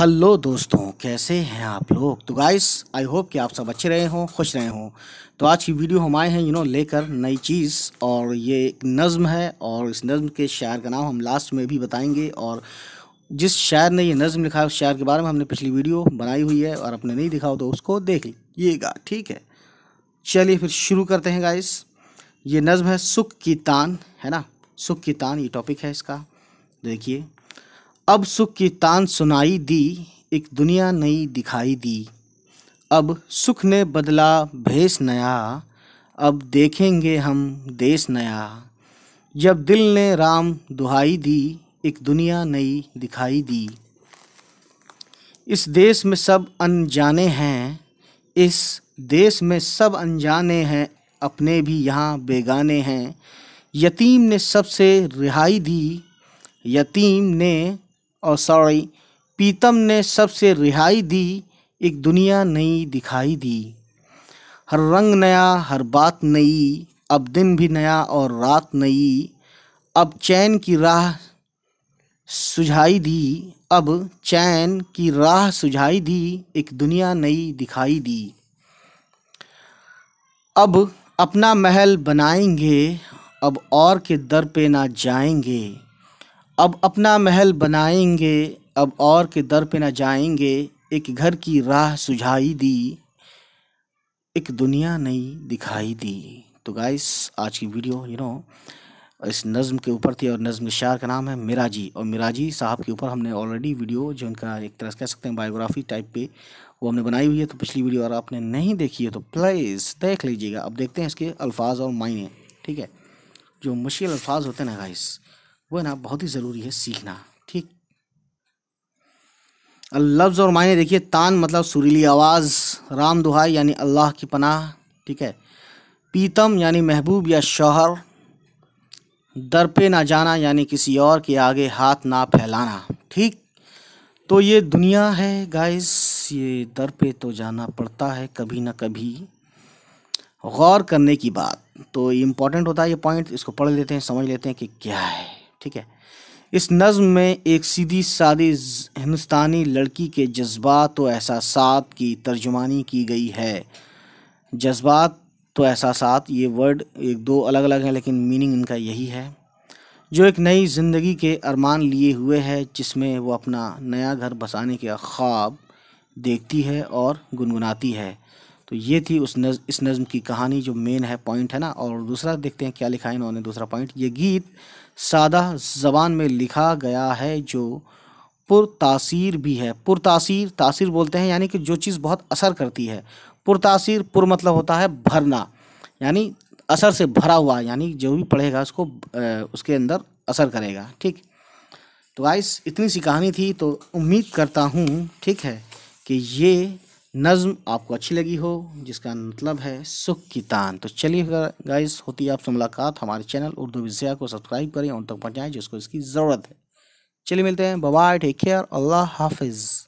hello दोस्तों कैसे हैं आप लोग तो गाइस आई होप कि आप सब अच्छे रहे हों खुश रहे हों तो आज की वीडियो हम आए हैं यू नो लेकर नई चीज़ और ये एक नज़म है और इस नज़म के शायर का नाम हम लास्ट में भी बताएंगे और जिस शायर ने ये नज़म लिखा है उस शायर के बारे में हमने पिछली वीडियो बनाई हुई है और अपने नहीं दिखाओ तो उसको देख लीजिएगा ठीक है चलिए फिर शुरू करते हैं गाइस ये नज़म है सुख की तान है ना सुख की तान ये टॉपिक है इसका देखिए अब सुख की तान सुनाई दी एक दुनिया नई दिखाई दी अब सुख ने बदला भेष नया अब देखेंगे हम देश नया जब दिल ने राम दुहाई दी एक दुनिया नई दिखाई दी इस देश में सब अनजाने हैं इस देश में सब अनजाने हैं अपने भी यहाँ बेगाने हैं यतीम ने सबसे रिहाई दी यतीम ने और सॉरी पीतम ने सबसे रिहाई दी एक दुनिया नई दिखाई दी हर रंग नया हर बात नई अब दिन भी नया और रात नई अब चैन की राह सुझाई दी अब चैन की राह सुझाई दी एक दुनिया नई दिखाई दी अब अपना महल बनाएंगे अब और के दर पे ना जाएंगे अब अपना महल बनाएंगे अब और के दर पे ना जाएंगे एक घर की राह सुझाई दी एक दुनिया नई दिखाई दी तो गाइस आज की वीडियो यू नो इस नज़म के ऊपर थी और नज़म के शायर का नाम है मिराजी और मिराजी साहब के ऊपर हमने ऑलरेडी वीडियो जो उनका एक तरह से कह सकते हैं बायोग्राफी टाइप पे वो हमने बनाई हुई है तो पिछली वीडियो अगर आपने नहीं देखी है तो प्लीज़ देख लीजिएगा अब देखते हैं इसके अल्फाज और मायने ठीक है जो मुश्किल अल्फाज होते हैं ना गाइस वह ना बहुत ही ज़रूरी है सीखना ठीक लफ्ज़ और मायने देखिए तान मतलब सुरीली आवाज़ राम दुहाई यानी अल्लाह की पनाह ठीक है पीतम यानी महबूब या शौहर दर पे ना जाना यानी किसी और के आगे हाथ ना फैलाना ठीक तो ये दुनिया है गाइस ये दर पे तो जाना पड़ता है कभी ना कभी गौर करने की बात तो इम्पॉर्टेंट होता है ये पॉइंट इसको पढ़ लेते हैं समझ लेते हैं कि क्या है ठीक है इस नज़म में एक सीधी सादी हिंदुस्तानी लड़की के जज्बात व एहसास की तर्जुमानी की गई है जज्बात तो एहसास ये वर्ड एक दो अलग अलग हैं लेकिन मीनिंग इनका यही है जो एक नई ज़िंदगी के अरमान लिए हुए है जिसमें वो अपना नया घर बसाने के ख्वाब देखती है और गुनगुनाती है तो ये थी उस नज, इस नज़म की कहानी जो मेन है पॉइंट है ना और दूसरा देखते हैं क्या लिखा है इन्होंने दूसरा पॉइंट ये गीत सादा ज़बान में लिखा गया है जो पुरतासीर भी है पुरतासीर तासीर बोलते हैं यानी कि जो चीज़ बहुत असर करती है पुरतासीर पुर मतलब होता है भरना यानी असर से भरा हुआ यानी जो भी पढ़ेगा उसको उसके अंदर असर करेगा ठीक तो गाइस इतनी सी कहानी थी तो उम्मीद करता हूँ ठीक है कि ये नज़म आपको अच्छी लगी हो जिसका मतलब है सुख की तान तो चलिए गाइस होती है आपसे मुलाकात हमारे चैनल उर्दू विजया को सब्सक्राइब करें उन तक पहुँचाएँ जिसको इसकी ज़रूरत है चलिए मिलते हैं बबाई टेक केयर अल्लाह हाफिज़